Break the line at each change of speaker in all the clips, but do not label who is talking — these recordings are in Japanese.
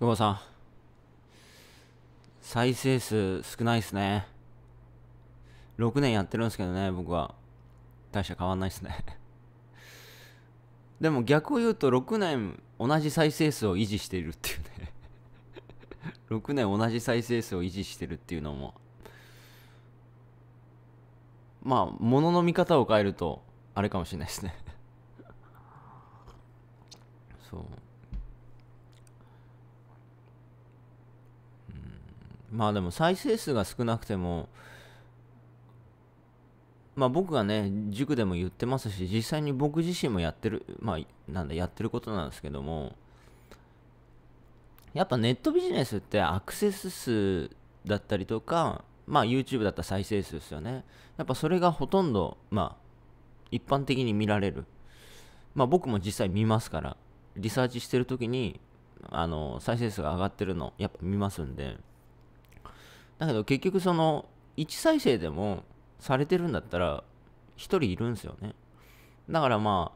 久保さん。再生数少ないっすね。6年やってるんですけどね、僕は。大した変わんないっすね でも逆を言うと6年同じ再生数を維持しているっていうね6 年同じ再生数を維持してるっていうのもまあものの見方を変えるとあれかもしれないですね そうまあでも再生数が少なくても、まあ僕がね、塾でも言ってますし、実際に僕自身もやってる、まあなんだ、やってることなんですけども、やっぱネットビジネスってアクセス数だったりとか、まあ YouTube だったら再生数ですよね。やっぱそれがほとんど、まあ一般的に見られる。まあ僕も実際見ますから、リサーチしてる時に、あの、再生数が上がってるの、やっぱ見ますんで、だけど結局その1再生でもされてるんだったら1人いるんですよねだからま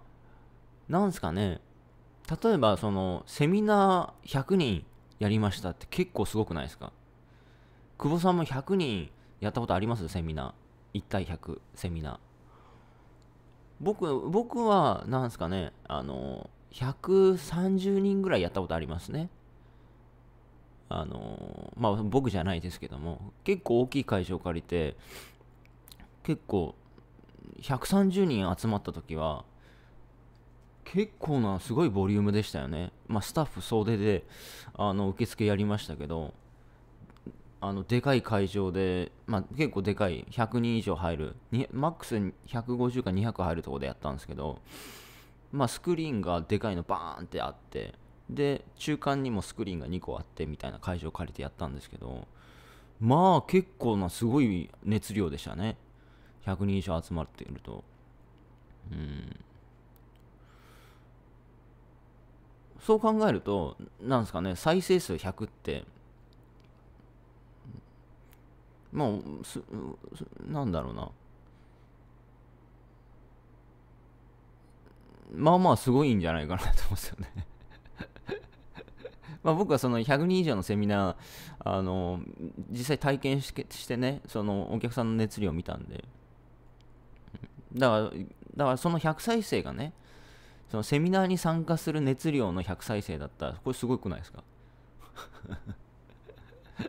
あなんすかね例えばそのセミナー100人やりましたって結構すごくないですか久保さんも100人やったことありますセミナー1対100セミナー僕僕はなんすかねあの130人ぐらいやったことありますねあのまあ僕じゃないですけども結構大きい会場借りて結構130人集まった時は結構なすごいボリュームでしたよね、まあ、スタッフ総出であの受付やりましたけどあのでかい会場で、まあ、結構でかい100人以上入るマックス150か200入るとこでやったんですけど、まあ、スクリーンがでかいのバーンってあってで中間にもスクリーンが2個あってみたいな会場を借りてやったんですけどまあ結構なすごい熱量でしたね100人以上集まっているとうんそう考えるとなんですかね再生数100ってまあすなんだろうなまあまあすごいんじゃないかなと思うんですよねまあ、僕はその100人以上のセミナー、あの実際体験してね、そのお客さんの熱量を見たんで、だから、だからその100再生がね、そのセミナーに参加する熱量の100再生だったら、これすごくないですか だ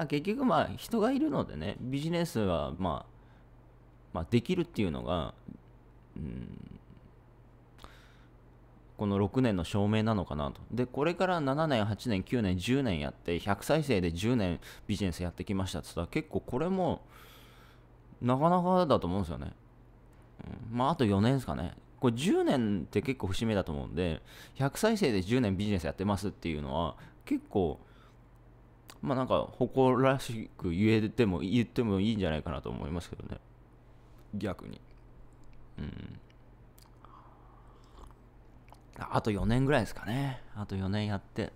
から結局まあ人がいるのでね、ビジネスはまあ、まあ、できるっていうのが、うん、この6年の証明なのかなと。で、これから7年、8年、9年、10年やって、100再生で10年ビジネスやってきましたっつったら、結構これも、なかなかだと思うんですよね。うん、まあ、あと4年ですかね。これ10年って結構節目だと思うんで、100再生で10年ビジネスやってますっていうのは、結構、まあなんか誇らしく言えても、言ってもいいんじゃないかなと思いますけどね。逆に。うん。あと4年ぐらいですかね。あと4年やって。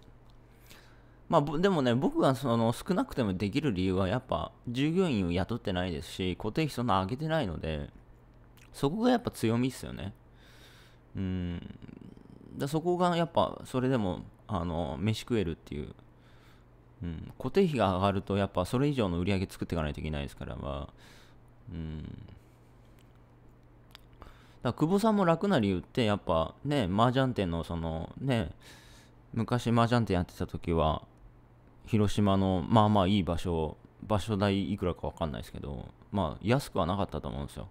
まあ、でもね、僕がその少なくてもできる理由は、やっぱ従業員を雇ってないですし、固定費そんな上げてないので、そこがやっぱ強みっすよね。うん。だそこがやっぱ、それでも、あの、飯食えるっていう。うん。固定費が上がると、やっぱそれ以上の売り上げ作っていかないといけないですから、まあ、うん。だ久保さんも楽な理由ってやっぱね麻雀店のそのね昔麻雀店やってた時は広島のまあまあいい場所場所代いくらか分かんないですけどまあ安くはなかったと思うんですよ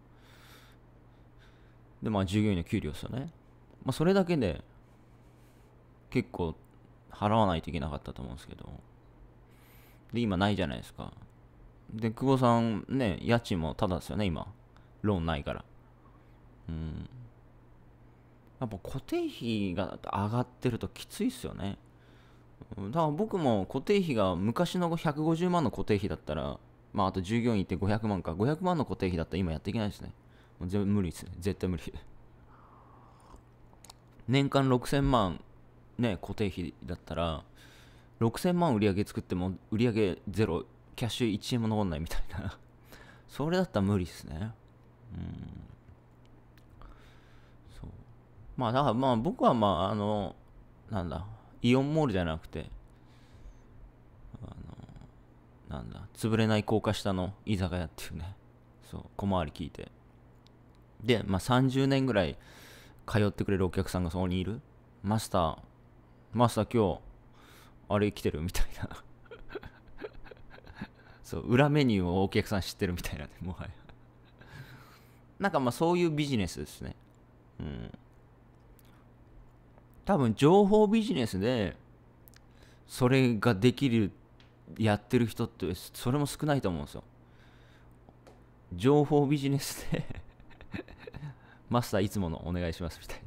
でまあ従業員の給料ですよねまあそれだけで結構払わないといけなかったと思うんですけどで今ないじゃないですかで久保さんね家賃もただですよね今ローンないからうんやっぱ固定費が上がってるときついっすよねだから僕も固定費が昔の150万の固定費だったらまああと従業員って500万か500万の固定費だったら今やっていけないですねもう全部無理ですね絶対無理 年間6000万ね固定費だったら6000万売り上げ作っても売り上げゼロキャッシュ1円も残んないみたいな それだったら無理っすねうんまあ、だからまあ僕はまあ、あの、なんだ、イオンモールじゃなくて、あの、なんだ、潰れない高架下の居酒屋っていうね、そう、小回り聞いて。で、まあ30年ぐらい通ってくれるお客さんがそこにいる。マスター、マスター今日、あれ来てるみたいな。そう、裏メニューをお客さん知ってるみたいなね、もはや。なんかまあそういうビジネスですね。うん。多分情報ビジネスでそれができるやってる人ってそれも少ないと思うんですよ情報ビジネスで マスターいつものお願いしますみたいな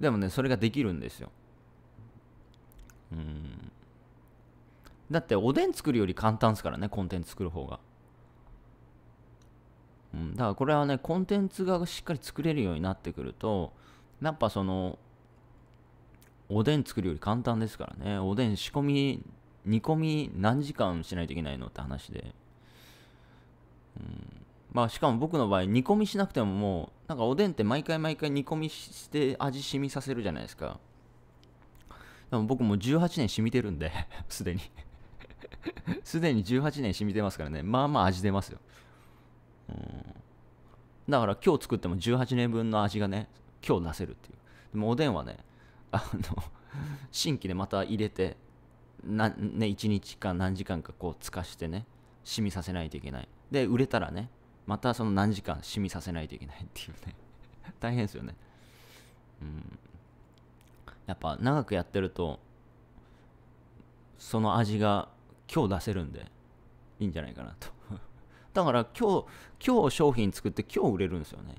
でもねそれができるんですようんだっておでん作るより簡単ですからねコンテンツ作る方がうん、だからこれはねコンテンツがしっかり作れるようになってくるとやっぱそのおでん作るより簡単ですからねおでん仕込み煮込み何時間しないといけないのって話で、うん、まあしかも僕の場合煮込みしなくてももうなんかおでんって毎回毎回煮込みして味染みさせるじゃないですかでも僕もう18年染みてるんで すでに すでに18年染みてますからねまあまあ味出ますよだから今日作っても18年分の味がね今日出せるっていうでもおでんはねあの新規でまた入れてな、ね、1日か何時間かこうつかしてね染みさせないといけないで売れたらねまたその何時間染みさせないといけないっていうね 大変ですよねうんやっぱ長くやってるとその味が今日出せるんでいいんじゃないかなとだから今日、今日商品作って今日売れるんですよね。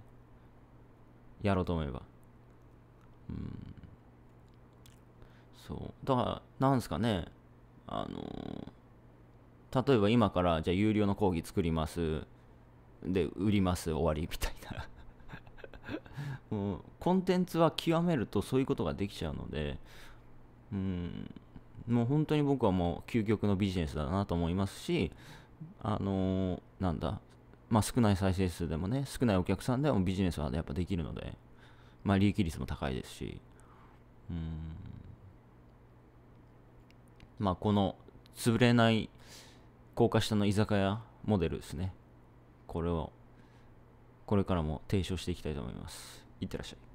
やろうと思えば。うん。そう。だから、なんですかね。あのー、例えば今から、じゃあ有料の講義作ります。で、売ります。終わり。みたいな。もうコンテンツは極めるとそういうことができちゃうので、うん、もう本当に僕はもう究極のビジネスだなと思いますし、あのー、なんだ、まあ、少ない再生数でもね、少ないお客さんでもビジネスはやっぱできるので、まあ、利益率も高いですし、うん、まあ、この潰れない高架下の居酒屋モデルですね。これを、これからも提唱していきたいと思います。いってらっしゃい。